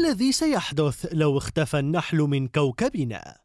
الذي سيحدث لو اختفى النحل من كوكبنا؟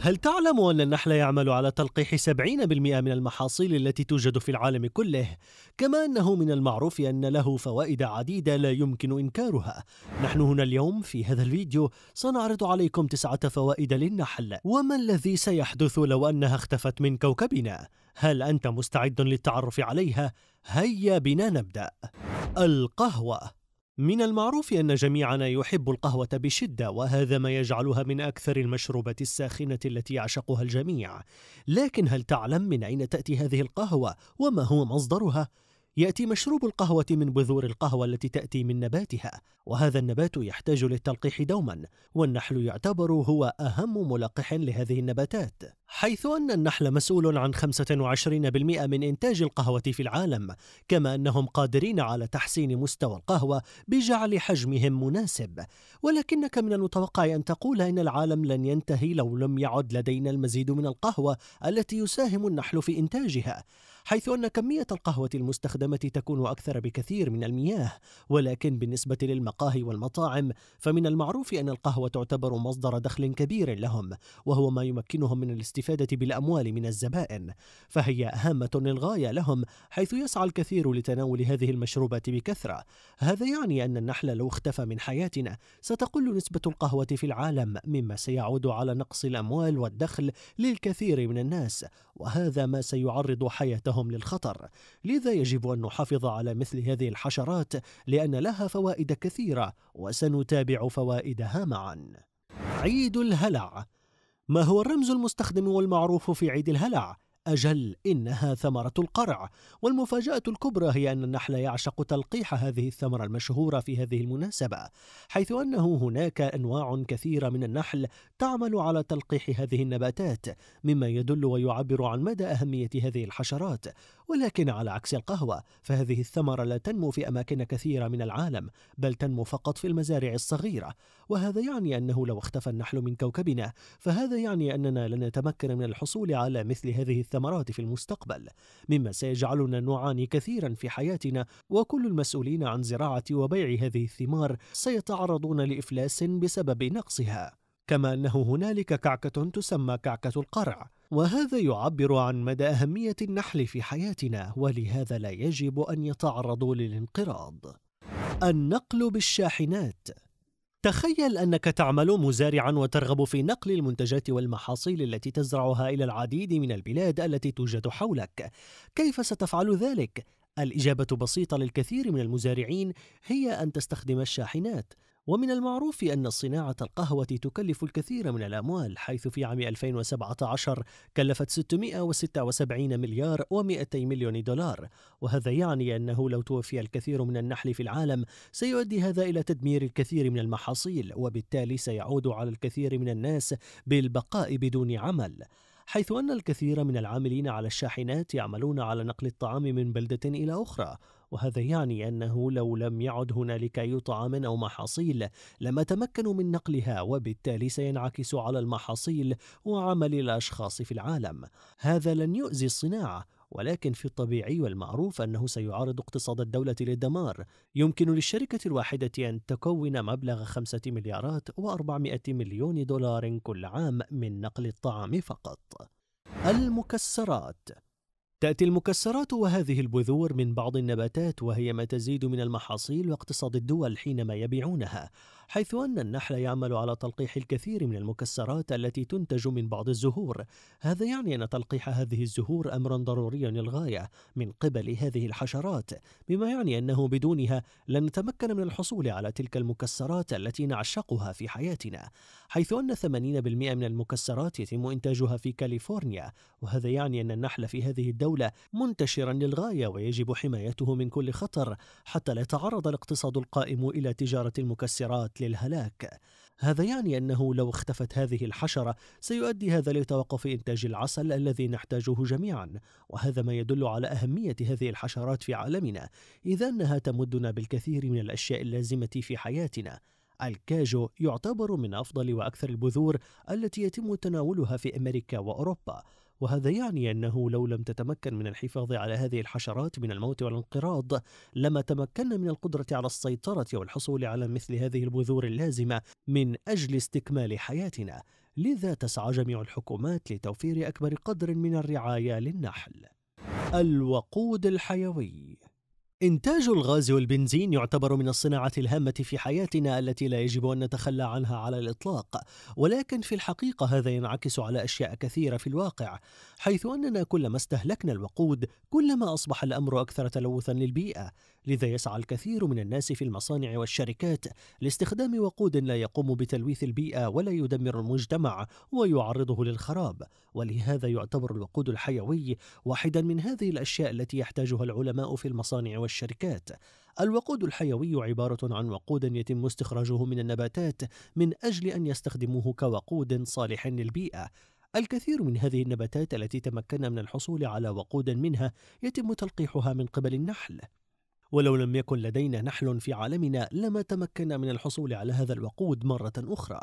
هل تعلم أن النحل يعمل على تلقيح 70% من المحاصيل التي توجد في العالم كله؟ كما أنه من المعروف أن له فوائد عديدة لا يمكن إنكارها نحن هنا اليوم في هذا الفيديو سنعرض عليكم تسعة فوائد للنحل وما الذي سيحدث لو أنها اختفت من كوكبنا؟ هل أنت مستعد للتعرف عليها؟ هيا بنا نبدأ القهوة من المعروف أن جميعنا يحب القهوة بشدة وهذا ما يجعلها من أكثر المشروبات الساخنة التي يعشقها الجميع لكن هل تعلم من أين تأتي هذه القهوة وما هو مصدرها؟ يأتي مشروب القهوة من بذور القهوة التي تأتي من نباتها وهذا النبات يحتاج للتلقيح دوما والنحل يعتبر هو أهم ملقح لهذه النباتات حيث أن النحل مسؤول عن 25% من إنتاج القهوة في العالم كما أنهم قادرين على تحسين مستوى القهوة بجعل حجمهم مناسب ولكنك من المتوقع أن تقول إن العالم لن ينتهي لو لم يعد لدينا المزيد من القهوة التي يساهم النحل في إنتاجها حيث أن كمية القهوة المستخدمة تكون أكثر بكثير من المياه ولكن بالنسبة للمقاهي والمطاعم فمن المعروف أن القهوة تعتبر مصدر دخل كبير لهم وهو ما يمكنهم من الاستفادة بالأموال من الزبائن فهي هامة للغاية لهم حيث يسعى الكثير لتناول هذه المشروبات بكثرة هذا يعني أن النحل لو اختفى من حياتنا ستقل نسبة القهوة في العالم مما سيعود على نقص الأموال والدخل للكثير من الناس وهذا ما سيعرض حياتهم نفسهم للخطر لذا يجب أن نحافظ على مثل هذه الحشرات لأن لها فوائد كثيرة وسنتابع فوائدها معا عيد الهلع ما هو الرمز المستخدم والمعروف في عيد الهلع؟ أجل إنها ثمرة القرع والمفاجأة الكبرى هي أن النحل يعشق تلقيح هذه الثمرة المشهورة في هذه المناسبة حيث أنه هناك أنواع كثيرة من النحل تعمل على تلقيح هذه النباتات مما يدل ويعبر عن مدى أهمية هذه الحشرات ولكن على عكس القهوة فهذه الثمرة لا تنمو في أماكن كثيرة من العالم بل تنمو فقط في المزارع الصغيرة وهذا يعني أنه لو اختفى النحل من كوكبنا فهذا يعني أننا لن نتمكن من الحصول على مثل هذه الثمرات في المستقبل مما سيجعلنا نعاني كثيرا في حياتنا وكل المسؤولين عن زراعة وبيع هذه الثمار سيتعرضون لإفلاس بسبب نقصها كما أنه هنالك كعكة تسمى كعكة القرع وهذا يعبر عن مدى أهمية النحل في حياتنا ولهذا لا يجب أن يتعرضوا للانقراض النقل بالشاحنات تخيل أنك تعمل مزارعا وترغب في نقل المنتجات والمحاصيل التي تزرعها إلى العديد من البلاد التي توجد حولك كيف ستفعل ذلك؟ الإجابة بسيطة للكثير من المزارعين هي أن تستخدم الشاحنات ومن المعروف أن صناعة القهوة تكلف الكثير من الأموال حيث في عام 2017 كلفت 676 مليار و200 مليون دولار وهذا يعني أنه لو توفي الكثير من النحل في العالم سيؤدي هذا إلى تدمير الكثير من المحاصيل وبالتالي سيعود على الكثير من الناس بالبقاء بدون عمل حيث أن الكثير من العاملين على الشاحنات يعملون على نقل الطعام من بلدة إلى أخرى وهذا يعني أنه لو لم يعد هنالك أي طعام أو محاصيل لما تمكنوا من نقلها وبالتالي سينعكس على المحاصيل وعمل الأشخاص في العالم هذا لن يؤذي الصناعة ولكن في الطبيعي والمعروف أنه سيعرض اقتصاد الدولة للدمار يمكن للشركة الواحدة أن تكون مبلغ خمسة مليارات و400 مليون دولار كل عام من نقل الطعام فقط المكسرات تأتي المكسرات وهذه البذور من بعض النباتات وهي ما تزيد من المحاصيل واقتصاد الدول حينما يبيعونها حيث أن النحل يعمل على تلقيح الكثير من المكسرات التي تنتج من بعض الزهور هذا يعني أن تلقيح هذه الزهور أمرا ضروريا للغاية من قبل هذه الحشرات بما يعني أنه بدونها لن نتمكن من الحصول على تلك المكسرات التي نعشقها في حياتنا حيث أن 80% من المكسرات يتم إنتاجها في كاليفورنيا وهذا يعني أن النحل في هذه الدولة منتشرا للغاية ويجب حمايته من كل خطر حتى لا يتعرض الاقتصاد القائم إلى تجارة المكسرات فقط للهلاك هذا يعني أنه لو اختفت هذه الحشرة سيؤدي هذا لتوقف إنتاج العسل الذي نحتاجه جميعا وهذا ما يدل على أهمية هذه الحشرات في عالمنا اذ أنها تمدنا بالكثير من الأشياء اللازمة في حياتنا الكاجو يعتبر من أفضل وأكثر البذور التي يتم تناولها في أمريكا وأوروبا وهذا يعني أنه لو لم تتمكن من الحفاظ على هذه الحشرات من الموت والانقراض لما تمكن من القدرة على السيطرة والحصول على مثل هذه البذور اللازمة من أجل استكمال حياتنا لذا تسعى جميع الحكومات لتوفير أكبر قدر من الرعاية للنحل الوقود الحيوي إنتاج الغاز والبنزين يعتبر من الصناعة الهامة في حياتنا التي لا يجب أن نتخلى عنها على الإطلاق، ولكن في الحقيقة هذا ينعكس على أشياء كثيرة في الواقع، حيث أننا كلما استهلكنا الوقود كلما أصبح الأمر أكثر تلوثًا للبيئة، لذا يسعى الكثير من الناس في المصانع والشركات لاستخدام وقود لا يقوم بتلويث البيئة ولا يدمر المجتمع ويعرضه للخراب ولهذا يعتبر الوقود الحيوي واحدا من هذه الأشياء التي يحتاجها العلماء في المصانع والشركات الوقود الحيوي عبارة عن وقود يتم استخراجه من النباتات من أجل أن يستخدموه كوقود صالح للبيئة الكثير من هذه النباتات التي تمكنا من الحصول على وقود منها يتم تلقيحها من قبل النحل ولو لم يكن لدينا نحل في عالمنا لما تمكنا من الحصول على هذا الوقود مرة أخرى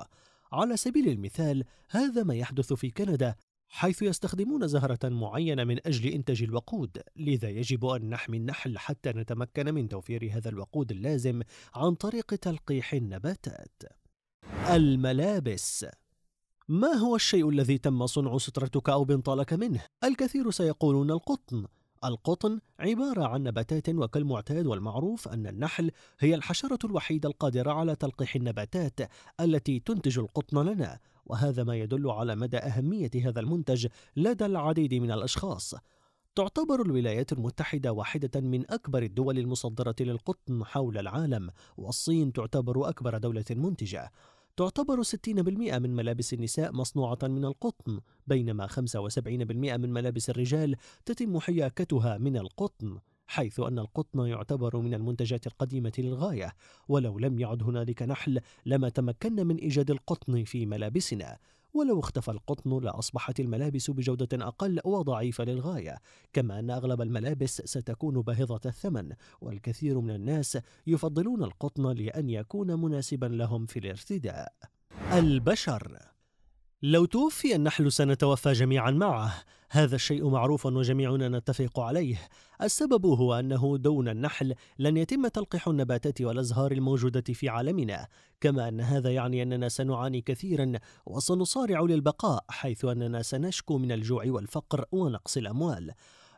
على سبيل المثال هذا ما يحدث في كندا حيث يستخدمون زهرة معينة من أجل إنتاج الوقود، لذا يجب أن نحمي النحل حتى نتمكن من توفير هذا الوقود اللازم عن طريق تلقيح النباتات. الملابس ما هو الشيء الذي تم صنع سترتك أو بنطالك منه؟ الكثير سيقولون القطن، القطن عبارة عن نباتات وكالمعتاد والمعروف أن النحل هي الحشرة الوحيدة القادرة على تلقيح النباتات التي تنتج القطن لنا وهذا ما يدل على مدى أهمية هذا المنتج لدى العديد من الأشخاص تعتبر الولايات المتحدة واحدة من أكبر الدول المصدرة للقطن حول العالم والصين تعتبر أكبر دولة منتجة تعتبر 60% من ملابس النساء مصنوعة من القطن بينما 75% من ملابس الرجال تتم حياكتها من القطن حيث أن القطن يعتبر من المنتجات القديمة للغاية ولو لم يعد هنالك نحل لما تمكنا من إيجاد القطن في ملابسنا ولو اختفى القطن لأصبحت الملابس بجودة أقل وضعيفة للغاية كما أن أغلب الملابس ستكون باهظة الثمن والكثير من الناس يفضلون القطن لأن يكون مناسبا لهم في الارتداء البشر لو توفي النحل سنتوفى جميعا معه هذا الشيء معروف وجميعنا نتفق عليه السبب هو أنه دون النحل لن يتم تلقيح النباتات والأزهار الموجودة في عالمنا كما أن هذا يعني أننا سنعاني كثيرا وسنصارع للبقاء حيث أننا سنشكو من الجوع والفقر ونقص الأموال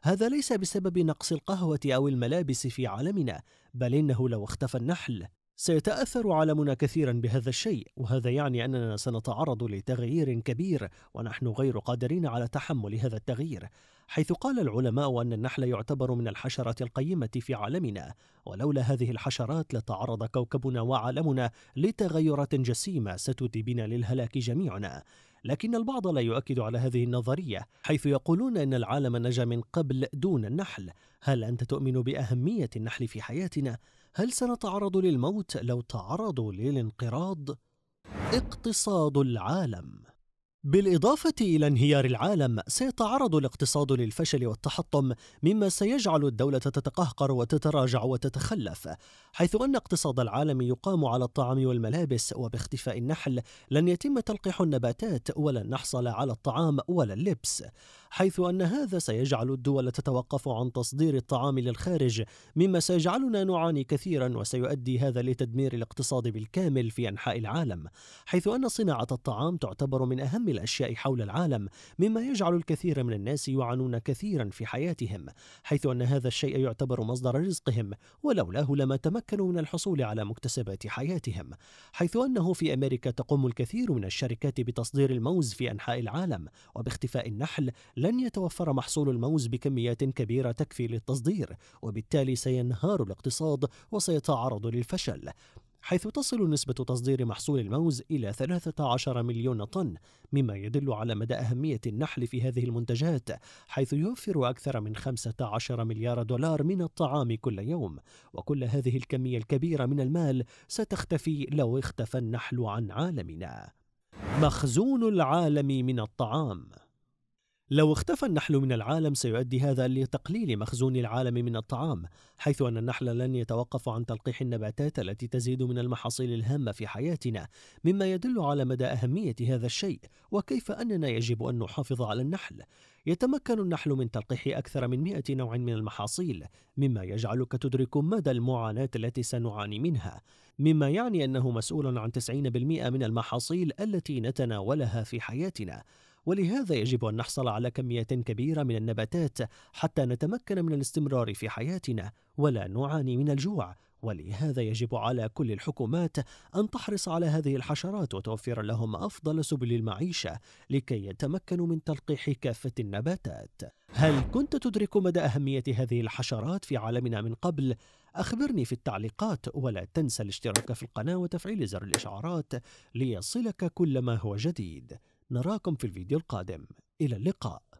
هذا ليس بسبب نقص القهوة أو الملابس في عالمنا بل إنه لو اختفى النحل سيتأثر عالمنا كثيرا بهذا الشيء وهذا يعني أننا سنتعرض لتغيير كبير ونحن غير قادرين على تحمل هذا التغيير حيث قال العلماء أن النحل يعتبر من الحشرات القيمة في عالمنا ولولا هذه الحشرات لتعرض كوكبنا وعالمنا لتغيرات جسيمة ستودي بنا للهلاك جميعنا لكن البعض لا يؤكد على هذه النظرية حيث يقولون أن العالم نجا من قبل دون النحل هل أنت تؤمن بأهمية النحل في حياتنا؟ هل سنتعرض للموت لو تعرضوا للانقراض؟ اقتصاد العالم بالإضافة إلى انهيار العالم سيتعرض الاقتصاد للفشل والتحطم مما سيجعل الدولة تتقهقر وتتراجع وتتخلف حيث أن اقتصاد العالم يقام على الطعام والملابس وباختفاء النحل لن يتم تلقيح النباتات ولن نحصل على الطعام ولا اللبس حيث أن هذا سيجعل الدول تتوقف عن تصدير الطعام للخارج مما سيجعلنا نعاني كثيرا وسيؤدي هذا لتدمير الاقتصاد بالكامل في أنحاء العالم حيث أن صناعة الطعام تعتبر من أهم الأشياء حول العالم مما يجعل الكثير من الناس يعانون كثيرا في حياتهم حيث أن هذا الشيء يعتبر مصدر رزقهم ولولاه لما تمكنوا من الحصول على مكتسبات حياتهم حيث أنه في أمريكا تقوم الكثير من الشركات بتصدير الموز في أنحاء العالم وباختفاء النحل لن يتوفر محصول الموز بكميات كبيرة تكفي للتصدير وبالتالي سينهار الاقتصاد وسيتعرض للفشل حيث تصل نسبة تصدير محصول الموز إلى 13 مليون طن مما يدل على مدى أهمية النحل في هذه المنتجات حيث يوفر أكثر من 15 مليار دولار من الطعام كل يوم وكل هذه الكمية الكبيرة من المال ستختفي لو اختفى النحل عن عالمنا مخزون العالم من الطعام لو اختفى النحل من العالم سيؤدي هذا لتقليل مخزون العالم من الطعام حيث أن النحل لن يتوقف عن تلقيح النباتات التي تزيد من المحاصيل الهامة في حياتنا مما يدل على مدى أهمية هذا الشيء وكيف أننا يجب أن نحافظ على النحل يتمكن النحل من تلقيح أكثر من 100 نوع من المحاصيل مما يجعلك تدرك مدى المعاناة التي سنعاني منها مما يعني أنه مسؤول عن 90% من المحاصيل التي نتناولها في حياتنا ولهذا يجب أن نحصل على كميات كبيرة من النباتات حتى نتمكن من الاستمرار في حياتنا ولا نعاني من الجوع ولهذا يجب على كل الحكومات أن تحرص على هذه الحشرات وتوفر لهم أفضل سبل المعيشة لكي يتمكنوا من تلقيح كافة النباتات هل كنت تدرك مدى أهمية هذه الحشرات في عالمنا من قبل؟ أخبرني في التعليقات ولا تنسى الاشتراك في القناة وتفعيل زر الإشعارات ليصلك كل ما هو جديد نراكم في الفيديو القادم إلى اللقاء